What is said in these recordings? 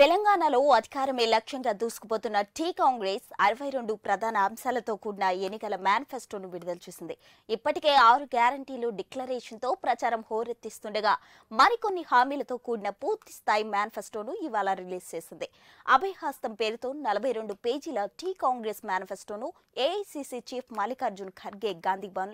తెలంగాణలో అధికారమే లక్ష్యంగా దూసుకుపోతున్న టీ కాంగ్రెస్ అరవై రెండు ప్రధాన అంశాలతో కూడిన ఎన్నికల మేనిఫెస్టోను విడుదల చేసింది ఇప్పటికే ఆరు గ్యారంటీలు డిక్లరేషన్తో ప్రచారం హోరెత్తిస్తుండగా మరికొన్ని హామీలతో కూడిన పూర్తి స్థాయి మేనిఫెస్టోను ఇవాళ రిలీజ్ చేసింది అభయహస్తం పేరుతో నలభై రెండు పేజీల టీ కాంగ్రెస్ మేనిఫెస్టోను ఏఐసిసి చీఫ్ మల్లికార్జున్ ఖర్గే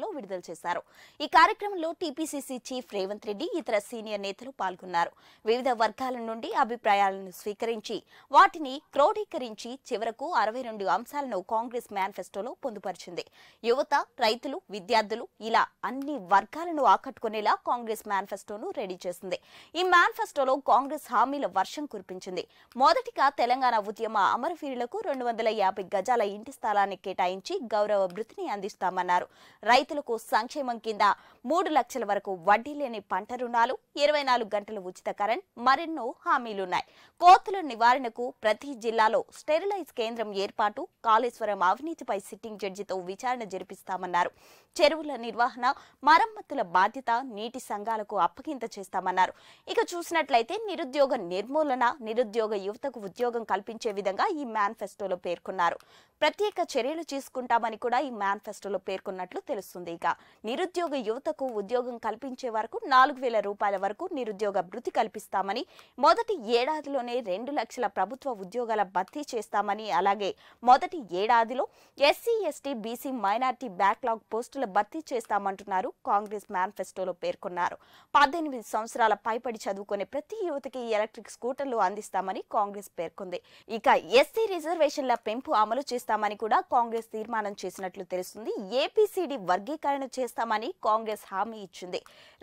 లో విడుదల చేశారు ఈ కార్యక్రమంలో టీపీసీసీ చీఫ్ రేవంత్ రెడ్డి ఇతర సీనియర్ నేతలు పాల్గొన్నారు వివిధ వర్గాల నుండి అభిప్రాయాలను సేకరించి వాటిని క్రోడీకరించి చివరకు అరవై రెండు అంశాలను కాంగ్రెస్ మేనిఫెస్టోలో పొందుపరిచింది యువత రైతులు విద్యార్థులు ఇలా అన్ని వర్గాలను ఆకట్టుకునేలా కాంగ్రెస్ మేనిఫెస్టోను రెడీ చేసింది ఈ మేనిఫెస్టోలో కాంగ్రెస్ హామీల వర్షం కురిపించింది మొదటిగా తెలంగాణ ఉద్యమ అమరవీరులకు రెండు వందల యాభై గజాల ఇంటి స్థలాన్ని కేటాయించి గౌరవ భృతిని అందిస్తామన్నారు రైతులకు సంక్షేమం కింద మూడు లక్షల వరకు వడ్డీ లేని పంట రుణాలు ఇరవై నాలుగు గంటల ఉచిత కరెంట్ మరెన్నో హామీలున్నాయి కో బాతుల నివారణకు ప్రతి జిల్లాలో స్టెరిలైజ్ కేంద్రం ఏర్పాటు కాళేశ్వరం అవినీతిపై సిట్టింగ్ జడ్జితో విచారణ జరిపిస్తామన్నారు చెరువుల నిర్వహణ మరమ్మతుల బాధ్యత నీటి సంఘాలకు అప్పగింత చేస్తామన్నారు ఇక చూసినట్లయితే నిరుద్యోగ నిర్మూలన నిరుద్యోగ యువతకు ఉద్యోగం కల్పించే విధంగా ఈ మేనిఫెస్టోలో పేర్కొన్నారు ప్రత్యేక చర్యలు తీసుకుంటామని కూడా ఈ మేనిఫెస్టోలో పేర్కొన్నట్లు తెలుస్తుంది ఇక నిరుద్యోగ యువతకు ఉద్యోగం కల్పించే వరకు నాలుగు వేల రూపాయల వరకు నిరుద్యోగ భృతి కల్పిస్తామని మొదటి ఏడాదిలోనే రెండు లక్షల ప్రభుత్వ ఉద్యోగాల భర్తీ చేస్తామని అలాగే మొదటి ఏడాదిలో SC ST BC minority backlog post పోస్టుల భర్తీ చేస్తామంటున్నారు కాంగ్రెస్ మేనిఫెస్టోలో పేర్కొన్నారు పద్దెనిమిది సంవత్సరాల పైపడి చదువుకునే ప్రతి యువతకి ఎలక్ట్రిక్ స్కూటర్లు అందిస్తామని కాంగ్రెస్ పేర్కొంది ఇక ఎస్సీ రిజర్వేషన్ల పెంపు అమలు చేస్తామని కూడా కాంగ్రెస్ తీర్మానం చేసినట్లు తెలుస్తుంది ఏపీసీడి వర్గీకరణ చేస్తామని కాంగ్రెస్ హామీ ఇచ్చింది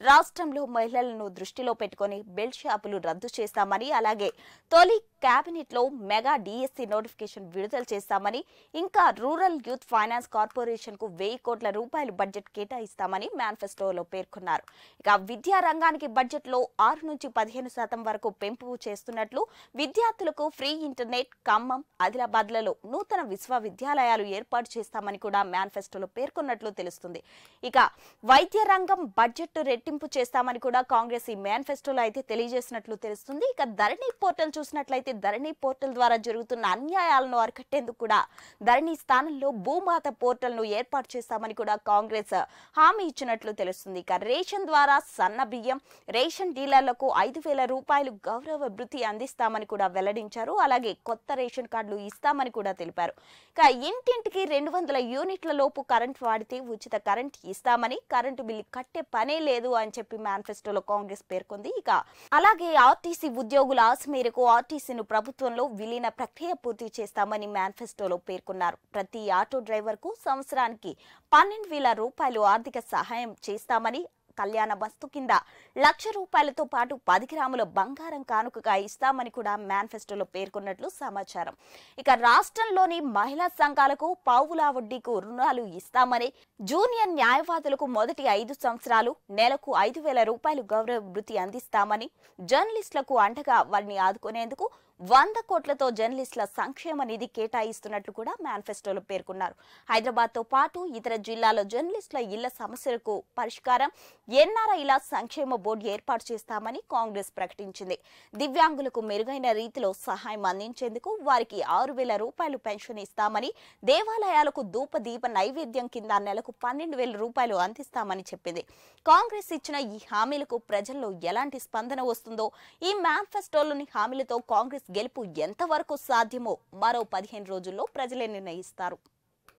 రాష్ట్రంలో మహిళలను దృష్టిలో పెట్టుకుని బెల్ట్ షాపులు రద్దు చేస్తామని అలాగే తొలి కేబినెట్ లో మెగా డిఎస్సి నోటిఫికేషన్ విడుదల చేస్తామని ఇంకా రూరల్ యూత్ ఫైనాన్స్ కార్పొరేషన్ కు వెయ్యి కోట్ల రూపాయలు రూపాయలు బడ్జెట్ కేటాయిస్తామని మేనిఫెస్టోలో పేర్కొన్నారు ఇక విద్యా రంగానికి బడ్జెట్లో ఆరు నుంచి పదిహేను శాతం వరకు పెంపు చేస్తున్నట్లు విద్యార్థులకు ఫ్రీ ఇంటర్నెట్ ఖమ్మం ఆదిలాబాద్లలో నూతన విశ్వవిద్యాలయాలు ఏర్పాటు చేస్తామని కూడా మేనిఫెస్టోలో పేర్కొన్నట్లు తెలుస్తుంది ఇక వైద్య రంగం బడ్జెట్ రెట్టింపు చేస్తామని కూడా కాంగ్రెస్ ఈ మేనిఫెస్టోలో అయితే తెలియజేసినట్లు తెలుస్తుంది ఇక ధరణి పోర్టల్ చూసినట్లయితే ధరణి పోర్టల్ ద్వారా జరుగుతున్న అన్యాయాలను అరికట్టేందుకు కూడా ధరణి స్థానంలో భూమాత పోర్టల్ ను ఏర్పాటు చేస్తామని కూడా కాంగ్రెస్ హామీ ఇచ్చినట్లు తెలుస్తుంది ఇక రేషన్ ద్వారా సన్న బియ్యం రేషన్ డీలర్లకు ఐదు వేల రూపాయలు గౌరవ వృత్తి అందిస్తామని కూడా వెల్లడించారు అలాగే కొత్త రేషన్ కార్డులు ఇస్తామని కూడా తెలిపారు ఇక ఇంటింటికి రెండు వందల యూనిట్ల లోపు కరెంట్ వాడితే ఉచిత కరెంట్ ఇస్తామని కరెంటు బిల్లు కట్టే పనే లేదు అని చెప్పి మేనిఫెస్టోలో కాంగ్రెస్ పేర్కొంది ఇక అలాగే ఆర్టీసీ ఉద్యోగుల ఆశ మేరకు ఆర్టీసీను ప్రభుత్వంలో విలీన ప్రక్రియ పూర్తి చేస్తామని మేనిఫెస్టోలో పేర్కొన్నారు ప్రతి ఆటో డ్రైవర్ కు సంవత్సరానికి పన్నెండు వేల లక్షల రూపాయలు ఆర్థిక సహాయం చేస్తామని కళ్యాణ బస్తు కింద లక్ష రూపాయలతో పాటు పది గ్రాముల బంగారం కానుకగా ఇస్తామని కూడా మేనిఫెస్టోలో పేర్కొన్నట్లు సమాచారం ఇక రాష్ట్రంలోని మహిళా సంఘాలకు పావులా వడ్డీకు రుణాలు ఇస్తామని జూనియర్ న్యాయవాదులకు మొదటి ఐదు సంవత్సరాలు నెలకు ఐదు వేల రూపాయలు గౌరవ వృత్తి అందిస్తామని జర్నలిస్టులకు అండగా వారిని ఆదుకునేందుకు వంద కోట్లతో జర్నలిస్టుల సంక్షేమ నిధి కేటాయిస్తున్నట్లు కూడా మేనిఫెస్టోలో పేర్కొన్నారు హైదరాబాద్తో పాటు ఇతర జిల్లాలో జర్నలిస్టుల ఇళ్ల సమస్యలకు పరిష్కారం ఎన్ఆర్ఐల సంక్షేమ బోర్డు ఏర్పాటు చేస్తామని కాంగ్రెస్ ప్రకటించింది దివ్యాంగులకు మెరుగైన రీతిలో సహాయం అందించేందుకు వారికి ఆరు వేల రూపాయలు పెన్షన్ ఇస్తామని దేవాలయాలకు ధూప దీప నైవేద్యం కింద నెలకు పన్నెండు వేల రూపాయలు అందిస్తామని చెప్పింది కాంగ్రెస్ ఇచ్చిన ఈ హామీలకు ప్రజల్లో ఎలాంటి స్పందన వస్తుందో ఈ మేనిఫెస్టోలోని హామీలతో కాంగ్రెస్ గెలుపు ఎంతవరకు సాధ్యమో మరో పదిహేను రోజుల్లో ప్రజలే నిర్ణయిస్తారు